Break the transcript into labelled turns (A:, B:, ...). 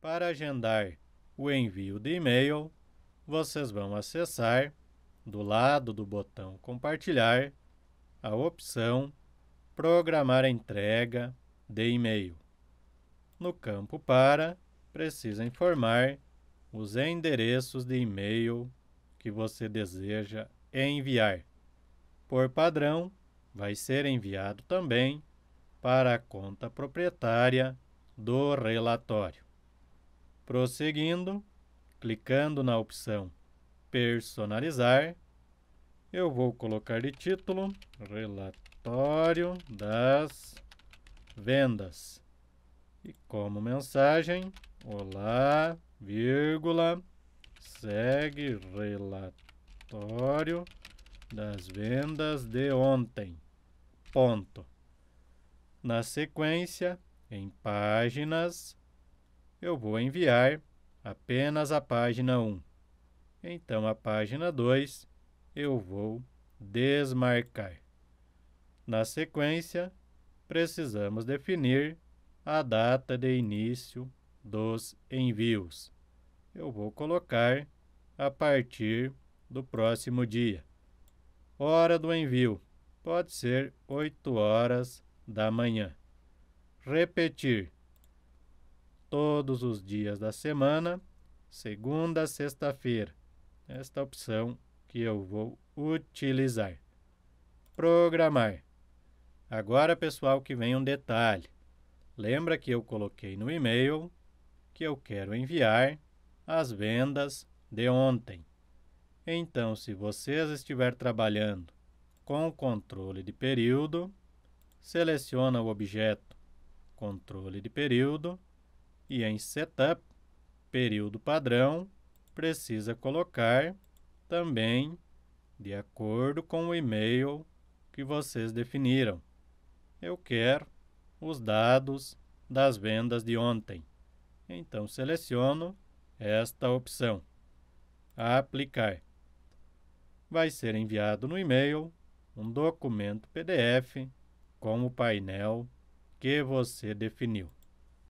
A: Para agendar o envio de e-mail, vocês vão acessar do lado do botão Compartilhar a opção Programar a entrega de e-mail. No campo Para, precisa informar os endereços de e-mail que você deseja enviar. Por padrão, vai ser enviado também para a conta proprietária do relatório. Prosseguindo, clicando na opção Personalizar, eu vou colocar de título Relatório das Vendas. E como mensagem, olá, vírgula, segue relatório das vendas de ontem. Ponto. Na sequência, em páginas, eu vou enviar apenas a página 1. Então, a página 2 eu vou desmarcar. Na sequência, precisamos definir a data de início dos envios. Eu vou colocar a partir do próximo dia. Hora do envio pode ser 8 horas da manhã. Repetir todos os dias da semana, segunda a sexta-feira. Esta é opção que eu vou utilizar. Programar. Agora, pessoal, que vem um detalhe. Lembra que eu coloquei no e-mail que eu quero enviar as vendas de ontem. Então, se vocês estiver trabalhando com o controle de período, seleciona o objeto controle de período e em setup, período padrão, precisa colocar também de acordo com o e-mail que vocês definiram. Eu quero os dados das vendas de ontem. Então seleciono esta opção. Aplicar. Vai ser enviado no e-mail um documento PDF com o painel que você definiu.